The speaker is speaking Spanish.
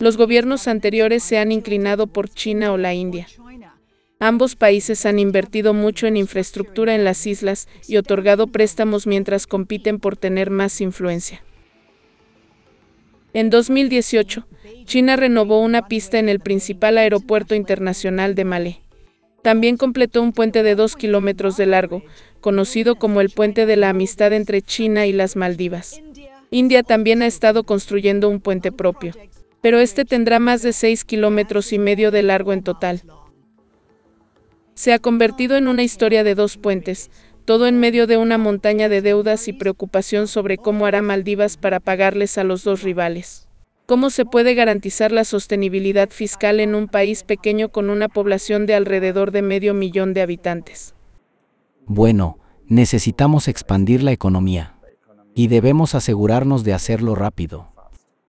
Los gobiernos anteriores se han inclinado por China o la India. Ambos países han invertido mucho en infraestructura en las islas y otorgado préstamos mientras compiten por tener más influencia. En 2018, China renovó una pista en el principal aeropuerto internacional de Malé. También completó un puente de 2 kilómetros de largo, conocido como el Puente de la Amistad entre China y las Maldivas. India también ha estado construyendo un puente propio pero este tendrá más de 6 kilómetros y medio de largo en total. Se ha convertido en una historia de dos puentes, todo en medio de una montaña de deudas y preocupación sobre cómo hará Maldivas para pagarles a los dos rivales. ¿Cómo se puede garantizar la sostenibilidad fiscal en un país pequeño con una población de alrededor de medio millón de habitantes? Bueno, necesitamos expandir la economía. Y debemos asegurarnos de hacerlo rápido.